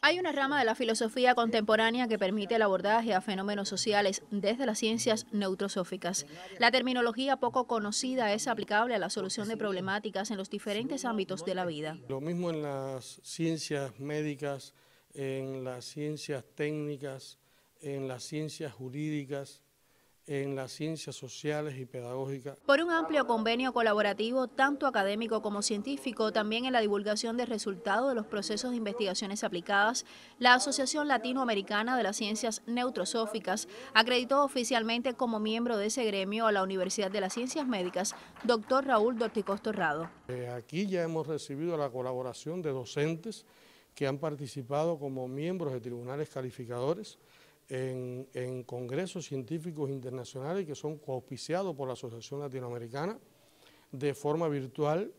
Hay una rama de la filosofía contemporánea que permite el abordaje a fenómenos sociales desde las ciencias neutrosóficas. La terminología poco conocida es aplicable a la solución de problemáticas en los diferentes ámbitos de la vida. Lo mismo en las ciencias médicas, en las ciencias técnicas, en las ciencias jurídicas, en las ciencias sociales y pedagógicas. Por un amplio convenio colaborativo, tanto académico como científico, también en la divulgación de resultados de los procesos de investigaciones aplicadas, la Asociación Latinoamericana de las Ciencias Neutrosóficas acreditó oficialmente como miembro de ese gremio a la Universidad de las Ciencias Médicas, doctor Raúl D'Orticostorrado. Eh, aquí ya hemos recibido la colaboración de docentes que han participado como miembros de tribunales calificadores, en, congresos científicos internacionales que son auspiciados por la Asociación Latinoamericana de forma virtual.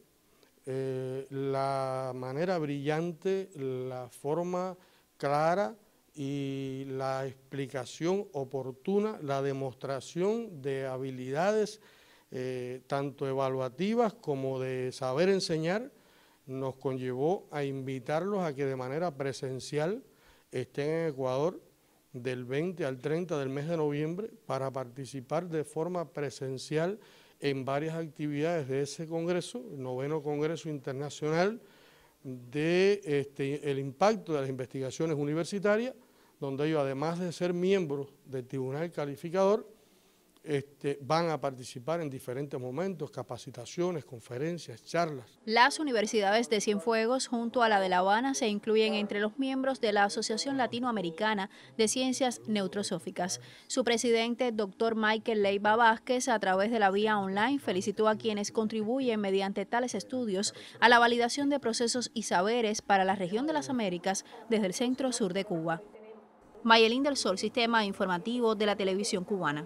Eh, la manera brillante, la forma clara y la explicación oportuna, la demostración de habilidades eh, tanto evaluativas como de saber enseñar, nos conllevó a invitarlos a que de manera presencial estén en Ecuador del 20 al 30 del mes de noviembre para participar de forma presencial en varias actividades de ese congreso, el noveno congreso internacional de este, el impacto de las investigaciones universitarias, donde ellos además de ser miembros del tribunal calificador, este, van a participar en diferentes momentos, capacitaciones, conferencias, charlas. Las universidades de Cienfuegos junto a la de La Habana se incluyen entre los miembros de la Asociación Latinoamericana de Ciencias Neutrosóficas. Su presidente, doctor Michael Leyva Vázquez, a través de la vía online felicitó a quienes contribuyen mediante tales estudios a la validación de procesos y saberes para la región de las Américas desde el centro sur de Cuba. Mayelín del Sol, Sistema Informativo de la Televisión Cubana.